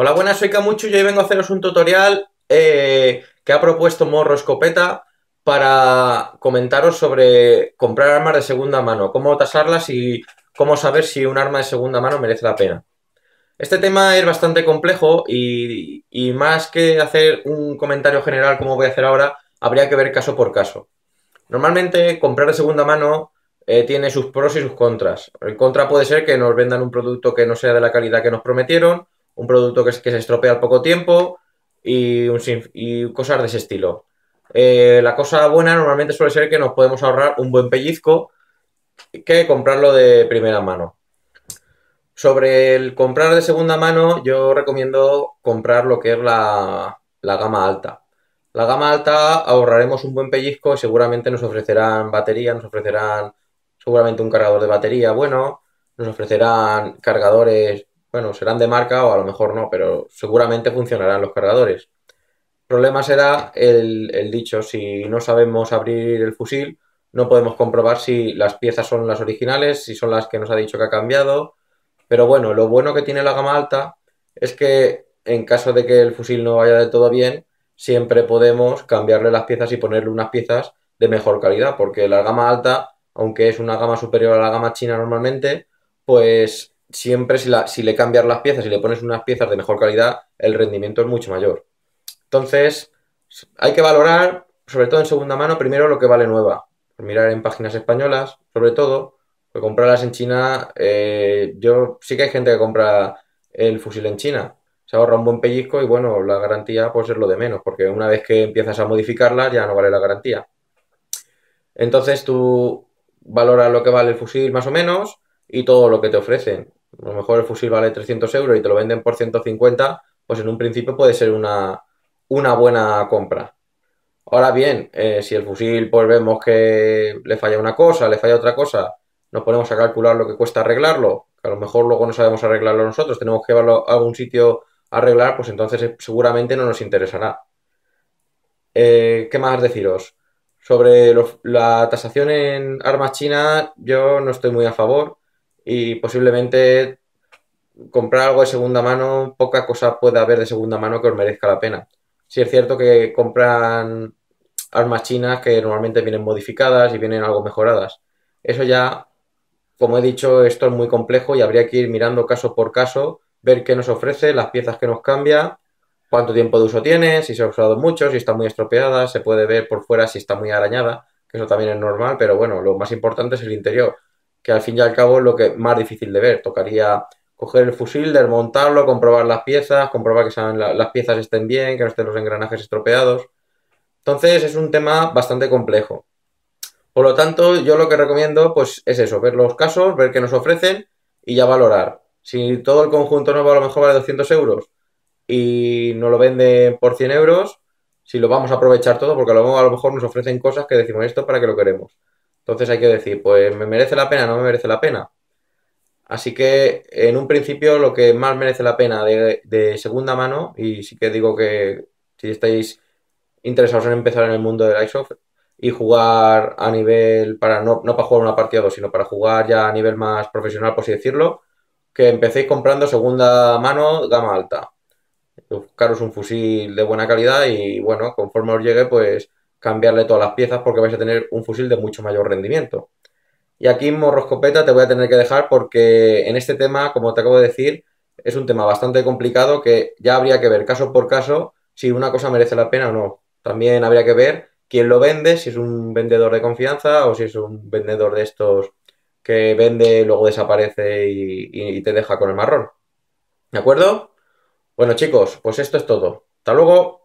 Hola, buenas, soy Camucho y hoy vengo a haceros un tutorial eh, que ha propuesto Morro Escopeta para comentaros sobre comprar armas de segunda mano, cómo tasarlas y cómo saber si un arma de segunda mano merece la pena. Este tema es bastante complejo y, más que hacer un comentario general como voy a hacer ahora, habría que ver caso por caso. Normalmente comprar de segunda mano eh, tiene sus pros y sus contras. El contra puede ser que nos vendan un producto que no sea de la calidad que nos prometieron, un producto que, se estropea al poco tiempo y, cosas de ese estilo. Eh, la cosa buena normalmente suele ser que nos podemos ahorrar un buen pellizco que comprarlo de primera mano. Sobre el comprar de segunda mano, yo recomiendo comprar lo que es la, la gama alta. La gama alta ahorraremos un buen pellizco y seguramente nos ofrecerán batería, nos ofrecerán seguramente un cargador de batería bueno, nos ofrecerán cargadores bueno, serán de marca o a lo mejor no, pero seguramente funcionarán los cargadores. El problema será el, dicho, si no sabemos abrir el fusil, no podemos comprobar si las piezas son las originales, si son las que nos ha dicho que ha cambiado. Pero bueno, lo bueno que tiene la gama alta es que en caso de que el fusil no vaya de todo bien, siempre podemos cambiarle las piezas y ponerle unas piezas de mejor calidad, porque la gama alta, aunque es una gama superior a la gama china normalmente, pues siempre si, le cambias las piezas y le pones unas piezas de mejor calidad, el rendimiento es mucho mayor. Entonces, hay que valorar, sobre todo en segunda mano, primero lo que vale nueva. Mirar en páginas españolas, sobre todo, porque comprarlas en China, eh, yo sí que hay gente que compra el fusil en China. Se ahorra un buen pellizco y bueno, la garantía puede ser lo de menos, porque una vez que empiezas a modificarla ya no vale la garantía. Entonces tú valoras lo que vale el fusil más o menos y todo lo que te ofrecen a lo mejor el fusil vale 300 euros y te lo venden por 150, pues en un principio puede ser una, una buena compra. Ahora bien, eh, si el fusil pues vemos que le falla una cosa, le falla otra cosa, nos ponemos a calcular lo que cuesta arreglarlo, que a lo mejor luego no sabemos arreglarlo nosotros, tenemos que llevarlo a algún sitio a arreglar, pues entonces eh, seguramente no nos interesará. Eh, ¿Qué más deciros? Sobre la tasación en armas chinas, yo no estoy muy a favor y posiblemente comprar algo de segunda mano, poca cosa puede haber de segunda mano que os merezca la pena. Si es cierto que compran armas chinas que normalmente vienen modificadas y vienen algo mejoradas. Eso ya, como he dicho, esto es muy complejo y habría que ir mirando caso por caso, ver qué nos ofrece, las piezas que nos cambia, cuánto tiempo de uso tiene, si se ha usado mucho, si está muy estropeada, se puede ver por fuera si está muy arañada, que eso también es normal, pero bueno, lo más importante es el interior que al fin y al cabo es lo que más difícil de ver. Tocaría coger el fusil, desmontarlo, comprobar las piezas, comprobar que sean las piezas estén bien, que no estén los engranajes estropeados. Entonces es un tema bastante complejo. Por lo tanto, yo lo que recomiendo pues es eso, ver los casos, ver qué nos ofrecen y ya valorar. Si todo el conjunto nuevo a lo mejor vale 200 euros y no lo venden por 100 euros, si lo vamos a aprovechar todo, porque a lo mejor nos ofrecen cosas que decimos esto para que lo queremos. Entonces hay que decir, pues me merece la pena, no me merece la pena. Así que en un principio lo que más merece la pena de, segunda mano, y sí que digo que si estáis interesados en empezar en el mundo del iSoft y jugar a nivel, para no, no para jugar una partida o dos, sino para jugar ya a nivel más profesional, por así decirlo, que empecéis comprando segunda mano, gama alta. Buscaros un fusil de buena calidad y bueno, conforme os llegue, pues cambiarle todas las piezas porque vais a tener un fusil de mucho mayor rendimiento. Y aquí, morroscopeta, te voy a tener que dejar porque en este tema, como te acabo de decir, es un tema bastante complicado que ya habría que ver caso por caso si una cosa merece la pena o no. También habría que ver quién lo vende, si es un vendedor de confianza o si es un vendedor de estos que vende, luego desaparece y, y te deja con el marrón. ¿De acuerdo? Bueno chicos, pues esto es todo. Hasta luego.